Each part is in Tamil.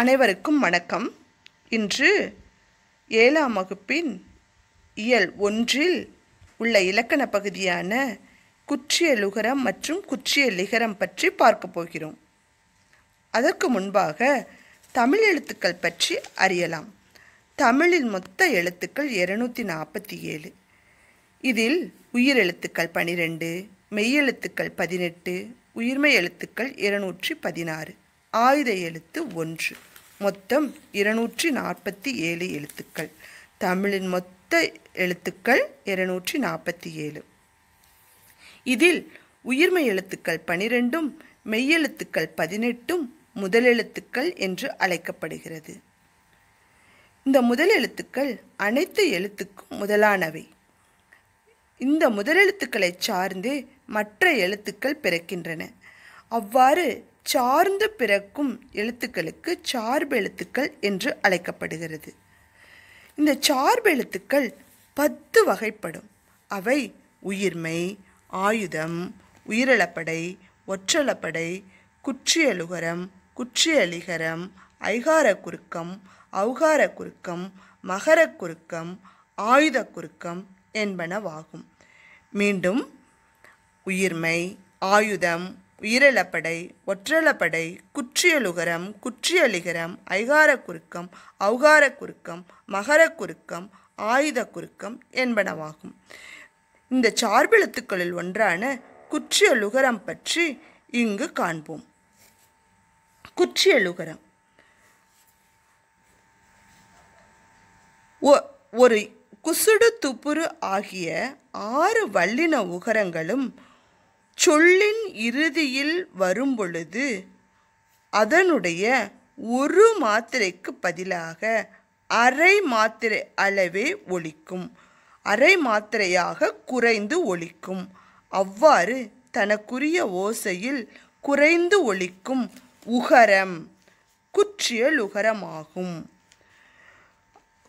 அனைவருக்கும் வணக்கம் இன்று ஏழாம் வகுப்பின் இயல் ஒன்றில் உள்ள இலக்கண பகுதியான குற்றியலுகரம் மற்றும் குற்றியலிகரம் பற்றி பார்க்க போகிறோம் அதற்கு முன்பாக தமிழ் எழுத்துக்கள் பற்றி அறியலாம் தமிழில் மொத்த எழுத்துக்கள் இருநூற்றி நாற்பத்தி ஏழு இதில் உயிர் எழுத்துக்கள் பனிரெண்டு மெய்யெழுத்துக்கள் பதினெட்டு உயிர்மை எழுத்துக்கள் இருநூற்றி பதினாறு ஆயுத எழுத்து ஒன்று மொத்தம் இருநூற்றி நாற்பத்தி ஏழு எழுத்துக்கள் தமிழின் மொத்த எழுத்துக்கள் இருநூற்றி நாற்பத்தி ஏழு இதில் உயிர்மை எழுத்துக்கள் பனிரெண்டும் மெய்யெழுத்துக்கள் பதினெட்டும் முதலெழுத்துக்கள் என்று அழைக்கப்படுகிறது இந்த முதலெழுத்துக்கள் அனைத்து எழுத்துக்கும் முதலானவை இந்த முதலெழுத்துக்களை சார்ந்தே மற்ற எழுத்துக்கள் பிறக்கின்றன அவ்வாறு சார்ந்து பிறக்கும் எழுத்துக்களுக்கு சார்பெழுத்துக்கள் என்று அழைக்கப்படுகிறது இந்த சார்பெழுத்துக்கள் பத்து வகைப்படும் அவை உயிர்மை ஆயுதம் உயிரிழப்படை ஒற்றளப்படை குற்றியலுகரம் குற்றியலிகரம் ஐகார குறுக்கம் அவுகார குறுக்கம் மகர குறுக்கம் ஆயுத குறுக்கம் என்பனவாகும் மீண்டும் உயிர்மை ஆயுதம் வீரலப்படை ஒற்றளப்படை குற்றியலுகரம் குற்றியலிகரம் ஐகார குறுக்கம் அவுகார குறுக்கம் மகர குறுக்கம் ஆயுத குறுக்கம் என்பனவாகும் இந்த சார்பெழுத்துக்களில் ஒன்றான குற்றியலுகரம் பற்றி இங்கு காண்போம் குற்றியலுகரம் ஒரு குசுடு துப்புரு ஆகிய ஆறு வல்லின உகரங்களும் சொல்லின் இறுதியில் வரும்பொழுது அதனுடைய ஒரு மாத்திரைக்கு பதிலாக அரை மாத்திரை அளவே ஒழிக்கும் அரை மாத்திரையாக குறைந்து ஒழிக்கும் அவ்வாறு தனக்குரிய ஓசையில் குறைந்து ஒழிக்கும் உகரம் குற்றியல் உகரமாகும்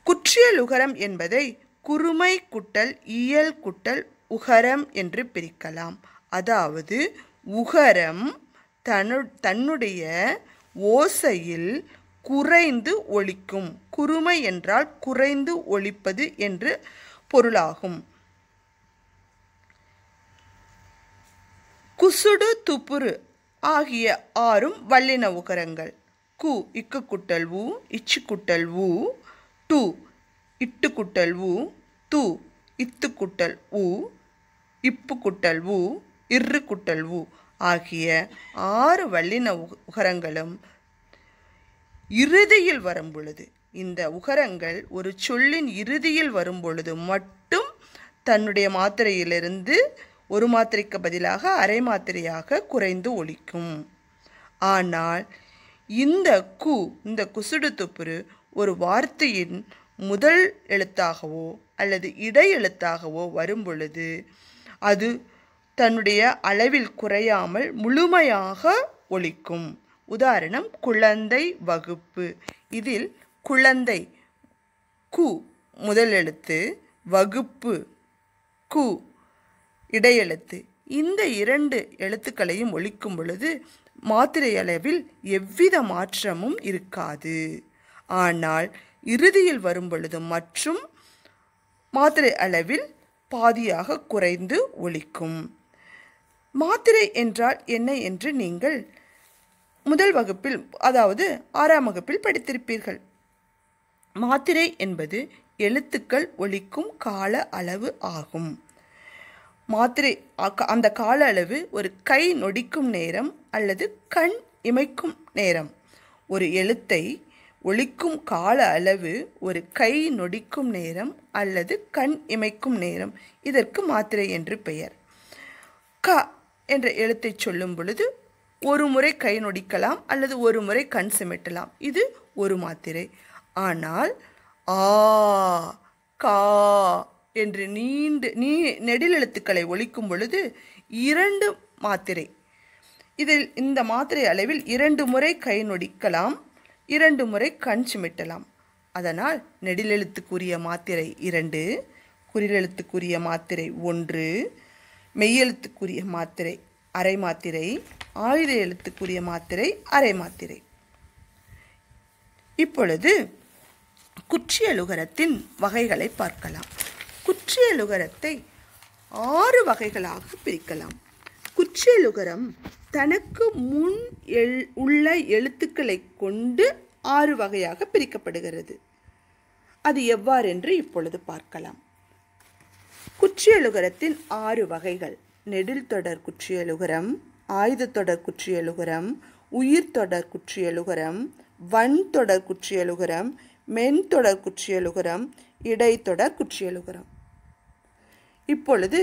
குற்றியல் உகரம் என்பதை குறுமை குட்டல் இயல் குட்டல் உகரம் என்று பிரிக்கலாம் அதாவது உகரம் தனு தன்னுடைய ஓசையில் குறைந்து ஒழிக்கும் குறுமை என்றால் குறைந்து ஒழிப்பது என்று பொருளாகும் குசுடு துப்புரு ஆகிய ஆறும் வல்லின உகரங்கள் கு இக்கு குட்டல் ஊ இச்சு குட்டல் ஊ டு இட்டு குட்டல் ஊ து இத்து குட்டல் ஊ இப்பு குட்டல் ஊ இரு குட்டல்வு ஆகிய ஆறு வல்லின உகரங்களும் இறுதியில் வரும் பொழுது இந்த உகரங்கள் ஒரு சொல்லின் இறுதியில் வரும் பொழுது மட்டும் தன்னுடைய மாத்திரையிலிருந்து ஒரு மாத்திரைக்கு பதிலாக அரை மாத்திரையாக குறைந்து ஒழிக்கும் ஆனால் இந்த கு இந்த குசுடு துப்புரு ஒரு வார்த்தையின் முதல் எழுத்தாகவோ அல்லது இடை எழுத்தாகவோ வரும் பொழுது அது தன்னுடைய அளவில் குறையாமல் முழுமையாக ஒழிக்கும் உதாரணம் குழந்தை வகுப்பு இதில் குழந்தை கு முதலெழுத்து வகுப்பு கு இடையெழுத்து இந்த இரண்டு எழுத்துக்களையும் ஒழிக்கும் பொழுது மாத்திரை அளவில் எவ்வித மாற்றமும் இருக்காது ஆனால் இறுதியில் வரும் பொழுது மற்றும் மாத்திரை அளவில் பாதியாக குறைந்து ஒழிக்கும் மாத்திரை என்றால் என்ன என்று நீங்கள் முதல் வகுப்பில் அதாவது ஆறாம் வகுப்பில் படித்திருப்பீர்கள் மாத்திரை என்பது எழுத்துக்கள் ஒழிக்கும் கால அளவு ஆகும் மாத்திரை அந்த கால அளவு ஒரு கை நொடிக்கும் நேரம் அல்லது கண் இமைக்கும் நேரம் ஒரு எழுத்தை ஒழிக்கும் கால அளவு ஒரு கை நொடிக்கும் நேரம் அல்லது கண் இமைக்கும் நேரம் இதற்கு மாத்திரை என்று பெயர் க என்ற எழுத்தை சொல்லும் பொழுது ஒரு முறை கை நொடிக்கலாம் அல்லது ஒரு முறை கண் சிமிட்டலாம் இது ஒரு மாத்திரை ஆனால் ஆ கா என்று நீண்டு நீ நெடில் எழுத்துக்களை ஒழிக்கும் பொழுது இரண்டு மாத்திரை இதில் இந்த மாத்திரை அளவில் இரண்டு முறை கை நொடிக்கலாம் இரண்டு முறை கண் சிமிட்டலாம் அதனால் நெடிலெழுத்துக்குரிய மாத்திரை இரண்டு குறிலெழுத்துக்குரிய மாத்திரை ஒன்று மெய்யெழுத்துக்குரிய மாத்திரை அரை மாத்திரை ஆயுத எழுத்துக்குரிய மாத்திரை அரை மாத்திரை இப்பொழுது குற்றியலுகரத்தின் வகைகளை பார்க்கலாம் குற்றியலுகரத்தை ஆறு வகைகளாக பிரிக்கலாம் குற்றியலுகரம் தனக்கு முன் எல் உள்ள எழுத்துக்களை கொண்டு ஆறு வகையாக பிரிக்கப்படுகிறது அது எவ்வாறென்று இப்பொழுது பார்க்கலாம் குற்றியலுகரத்தின் ஆறு வகைகள் நெடில் தொடர் குற்றியலுகரம் ஆயுதத்தொடர் குற்றியலுகரம் உயிர் தொடர் குற்றியலுகரம் வன் தொடர் மென் தொடர் குற்றியலுகரம் இடைத்தொடர் குற்றியலுகரம் இப்பொழுது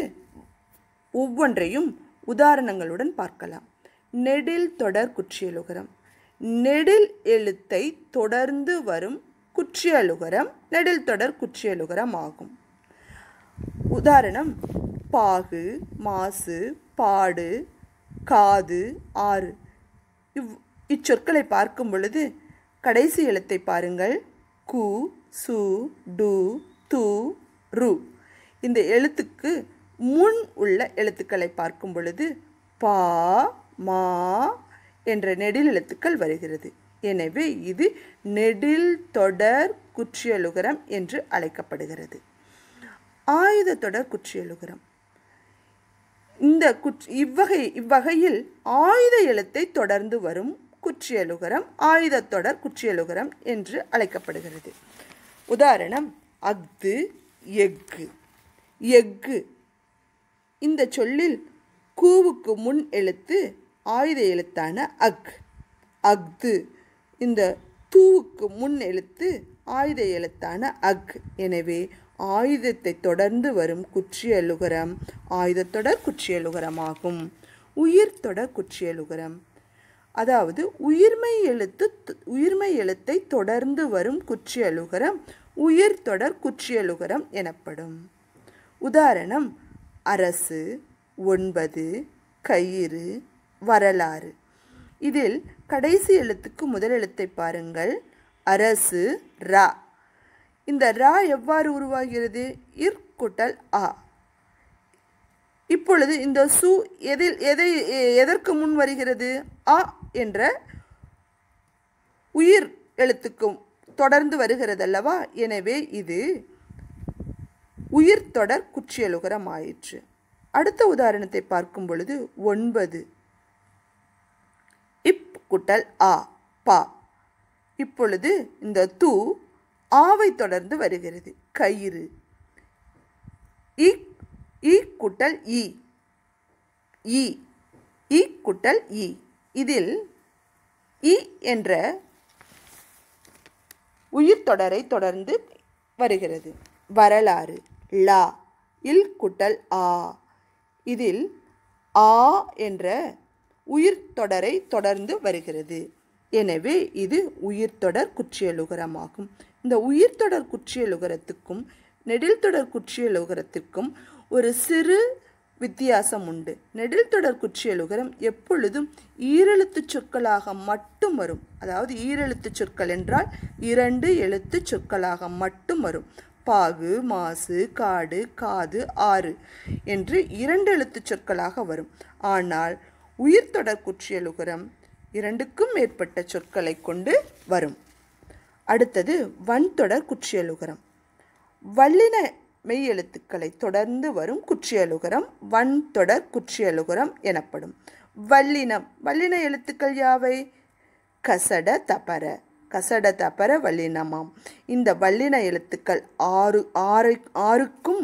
ஒவ்வொன்றையும் உதாரணங்களுடன் பார்க்கலாம் நெடில் தொடர் குற்றியலுகரம் நெடில் எழுத்தை தொடர்ந்து வரும் குற்றியலுகரம் நெடில் தொடர் குற்றியலுகரம் ஆகும் உதாரணம் பாகு மாசு பாடு காது ஆறு இவ் இச்சொற்களை பார்க்கும் பொழுது கடைசி எழுத்தை பாருங்கள் கு சு டு து ரு இந்த எழுத்துக்கு முன் உள்ள எழுத்துக்களை பார்க்கும் பொழுது பா மா என்ற நெடில் எழுத்துக்கள் வருகிறது எனவே இது நெடில் தொடர் குற்றியலுகரம் என்று அழைக்கப்படுகிறது ஆயுதத்தொடர் குற்றி எழுகிறோம் இந்த குற் இவ்வகை இவ்வகையில் ஆயுத எழுத்தை தொடர்ந்து வரும் குற்றியலுகரம் ஆயுதத்தொடர் குற்றியலுகரம் என்று அழைக்கப்படுகிறது உதாரணம் அஃது எஃகு எஃகு இந்த சொல்லில் கூவுக்கு முன் எழுத்து ஆயுத எழுத்தான அக் அஃது இந்த தூவுக்கு முன் எழுத்து ஆயுத எழுத்தான அக் எனவே ஆயுதத்தை தொடர்ந்து வரும் குற்றியலுகரம் ஆயுதத்தொடர் குற்றியலுகரம் ஆகும் உயிர் தொடர் குற்றியலுகரம் அதாவது உயிர்மை எழுத்து உயிர்மை எழுத்தை தொடர்ந்து வரும் குற்றியலுகரம் உயிர் தொடர் குற்றியலுகரம் எனப்படும் உதாரணம் அரசு ஒன்பது கயிறு வரலாறு இதில் கடைசி எழுத்துக்கு முதல் எழுத்தை பாருங்கள் அரசு ரா இந்த ரா எவ்வாறு உருவாகிறது இற்குட்டல் ஆ இப்பொழுது இந்த சு எதில் எதை எதற்கு முன் வருகிறது அ என்ற உயிர் எழுத்துக்கும் தொடர்ந்து வருகிறது அல்லவா எனவே இது உயிர் தொடர் குற்றியலுகரம் ஆயிற்று அடுத்த உதாரணத்தை பார்க்கும் பொழுது ஒன்பது இப் குட்டல் ஆ பா இப்பொழுது இந்த தூ ஆவை தொடர்ந்து வருகிறது கயிறு இ இ குட்டல் இ இ இ குட்டல் இ இதில் இ என்ற உயிர் தொடரை தொடர்ந்து வருகிறது வரலாறு லா இல் குட்டல் ஆ இதில் ஆ என்ற உயிர் தொடரை தொடர்ந்து வருகிறது எனவே இது உயிர்தொடர் குற்றியலுகரமாகும் இந்த உயிர்தொடர் குற்றியலுகரத்துக்கும் தொடர் குற்றியலுகரத்திற்கும் ஒரு சிறு வித்தியாசம் உண்டு நெடில் தொடர் குற்றியலுகரம் எப்பொழுதும் ஈரெழுத்து சொற்களாக மட்டும் வரும் அதாவது ஈரெழுத்து சொற்கள் என்றால் இரண்டு எழுத்து சொற்களாக மட்டும் வரும் பாகு மாசு காடு காது ஆறு என்று இரண்டு எழுத்து சொற்களாக வரும் ஆனால் உயிர்தொடர் குற்றியலுகரம் இரண்டுக்கும் மேற்பட்ட சொற்களை கொண்டு வரும் அடுத்தது வன்தொடர் குற்றியலுகரம் வல்லின மெய்யெழுத்துக்களை தொடர்ந்து வரும் குற்றியலுகரம் வன்தொடர் குற்றியலுகரம் எனப்படும் வல்லினம் வல்லின எழுத்துக்கள் யாவை கசட தபர கசட தபர வல்லினமாம் இந்த வல்லின எழுத்துக்கள் ஆறு ஆறு ஆறுக்கும்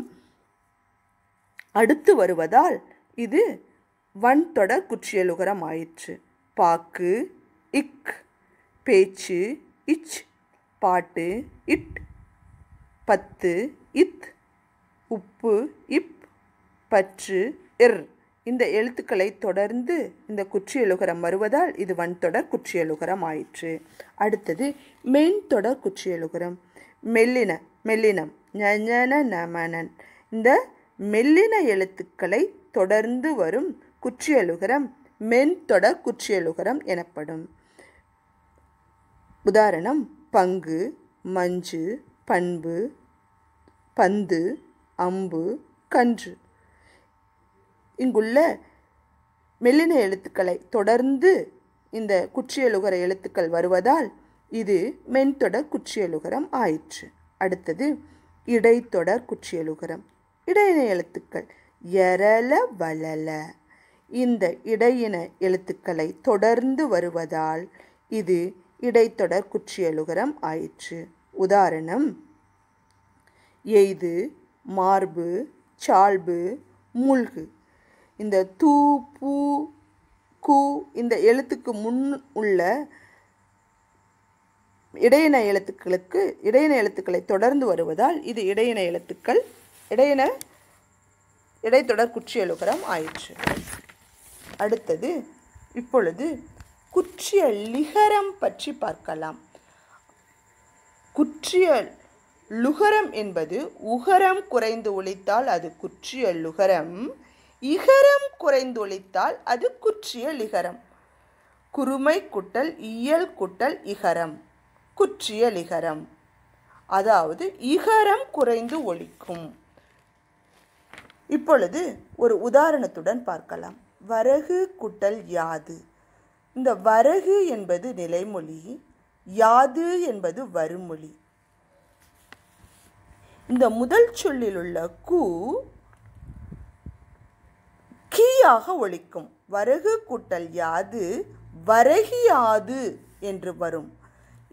அடுத்து வருவதால் இது வன்தொடர் குற்றியலுகரம் ஆயிற்று பாக்கு இக் பேச்சு இச் பாட்டு இட் பத்து இத் உப்பு இப் பற்று இர் இந்த எழுத்துக்களை தொடர்ந்து இந்த குற்றியலுகரம் வருவதால் இது வன்தொடர் குற்றியலுகரம் ஆயிற்று அடுத்தது மெயின் தொடர் குற்றியலுகரம் மெல்லின மெல்லினம் ஞன நமனன் இந்த மெல்லின எழுத்துக்களை தொடர்ந்து வரும் குற்றியலுகரம் மென்தொடர் குற்றியலுகரம் எனப்படும் உதாரணம் பங்கு மஞ்சு பண்பு பந்து அம்பு கன்று இங்குள்ள மெல்லின எழுத்துக்களை தொடர்ந்து இந்த குற்றியலுகர எழுத்துக்கள் வருவதால் இது மென்தொடர் குற்றியலுகரம் ஆயிற்று அடுத்தது இடைத்தொடர் குற்றியலுகரம் இடையின எழுத்துக்கள் எரல வளல இந்த இடையின எழுத்துக்களை தொடர்ந்து வருவதால் இது இடைத்தொடர் குற்றியலுகரம் ஆயிற்று உதாரணம் எய்து மார்பு சால்பு மூழ்கு இந்த தூ பூ கு இந்த எழுத்துக்கு முன் உள்ள இடையின எழுத்துக்களுக்கு இடையின எழுத்துக்களை தொடர்ந்து வருவதால் இது இடையின எழுத்துக்கள் இடையின இடைத்தொடர் குற்றியலுகரம் ஆயிற்று அடுத்தது இப்பொழுது குற்றிய லிகரம் பற்றி பார்க்கலாம் குற்றிய லுகரம் என்பது உகரம் குறைந்து ஒழித்தால் அது குற்றிய லுகரம் இகரம் குறைந்து ஒழித்தால் அது குற்றிய லிகரம் குறுமை குட்டல் இயல் குட்டல் இகரம் குற்றிய லிகரம் அதாவது இகரம் குறைந்து ஒழிக்கும் இப்பொழுது ஒரு உதாரணத்துடன் பார்க்கலாம் வரகு குட்டல் யாது இந்த வரகு என்பது நிலைமொழி யாது என்பது வருமொழி இந்த முதல் சொல்லில் உள்ள கு கீயாக ஒழிக்கும் வரகு கூட்டல் யாது வரகியாது என்று வரும்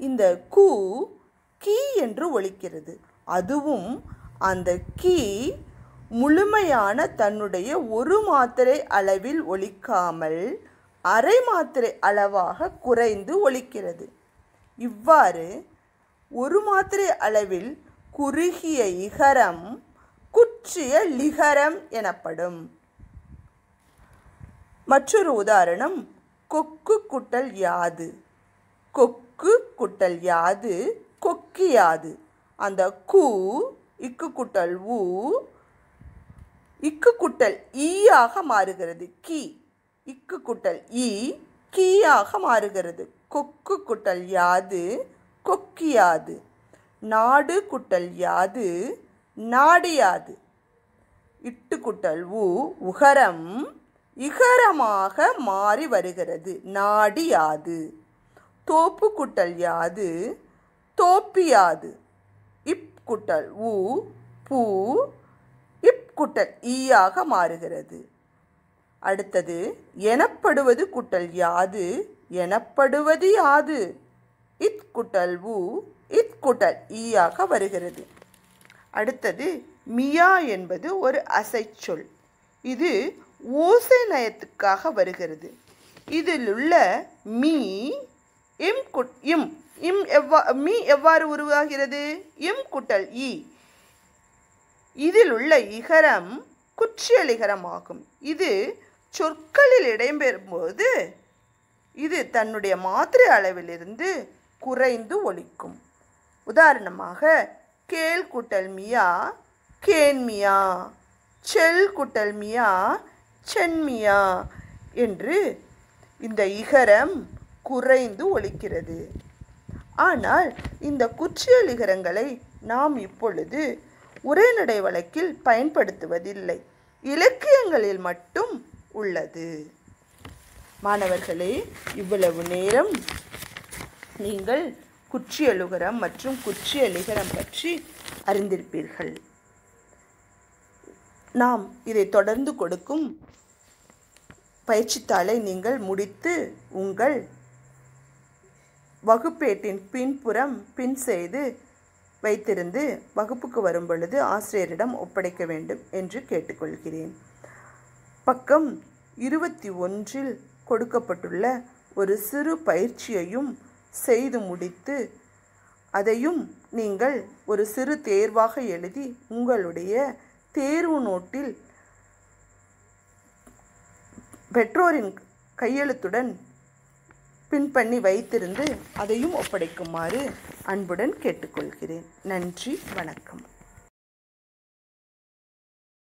இந்த கூ கீ என்று ஒழிக்கிறது அதுவும் அந்த கீ முழுமையான தன்னுடைய ஒரு மாத்திரை அளவில் ஒழிக்காமல் அரை மாத்திரை அளவாக குறைந்து ஒழிக்கிறது இவ்வாறு ஒரு மாத்திரை அளவில் குறுகிய இகரம் குற்றிய லிகரம் எனப்படும் மற்றொரு உதாரணம் கொக்கு குட்டல் யாது கொக்கு குட்டல் யாது கொக்கியாது அந்த கூ இக்கு குட்டல் ஊ இக்கு குட்டல் ஈயாக மாறுகிறது கி இக்கு குட்டல் ஈ கீயாக மாறுகிறது கொக்கு குட்டல் யாது கொக்கியாது நாடு குட்டல் யாது நாடியாது இட்டு குட்டல் உ உகரம் இகரமாக மாறி வருகிறது நாடியாது தோப்பு குட்டல் யாது தோப்பியாது இப் குட்டல் உ பூ கூட்டல் ஈயாக மாறுகிறது அடுத்தது எனப்படுவது குட்டல் யாது எனப்படுவது யாது இத் குட்டல் உ இத் குட்டல் ஈயாக வருகிறது அடுத்தது மியா என்பது ஒரு அசைச்சொல் இது ஓசை நயத்துக்காக வருகிறது இதில் உள்ள மீ இம் குட் இம் இம் எவ்வா மீ எவ்வாறு உருவாகிறது இம் குட்டல் ஈ இதில் உள்ள இகரம் குச்சியலிகரமாகும் இது சொற்களில் இடம்பெறும்போது இது தன்னுடைய மாத்திரை அளவிலிருந்து குறைந்து ஒழிக்கும் உதாரணமாக கேள் குட்டல் மியா கேன்மியா செல் குட்டல் மியா சென்மியா என்று இந்த இகரம் குறைந்து ஒழிக்கிறது ஆனால் இந்த குற்றியலிகரங்களை நாம் இப்பொழுது உரைநடை வழக்கில் பயன்படுத்துவதில்லை இலக்கியங்களில் மட்டும் உள்ளது மாணவர்களே இவ்வளவு நேரம் நீங்கள் குற்றியலுகரம் மற்றும் குற்றியலிகரம் பற்றி அறிந்திருப்பீர்கள் நாம் இதை தொடர்ந்து கொடுக்கும் பயிற்சித்தாளை நீங்கள் முடித்து உங்கள் வகுப்பேட்டின் பின்புறம் பின் செய்து வைத்திருந்து வகுப்புக்கு வரும் பொழுது ஆசிரியரிடம் ஒப்படைக்க வேண்டும் என்று கேட்டுக்கொள்கிறேன் பக்கம் இருபத்தி ஒன்றில் கொடுக்கப்பட்டுள்ள ஒரு சிறு பயிற்சியையும் செய்து முடித்து அதையும் நீங்கள் ஒரு சிறு தேர்வாக எழுதி உங்களுடைய தேர்வு நோட்டில் பெற்றோரின் கையெழுத்துடன் பின் பண்ணி வைத்திருந்து அதையும் ஒப்படைக்குமாறு அன்புடன் கேட்டுக்கொள்கிறேன் நன்றி வணக்கம்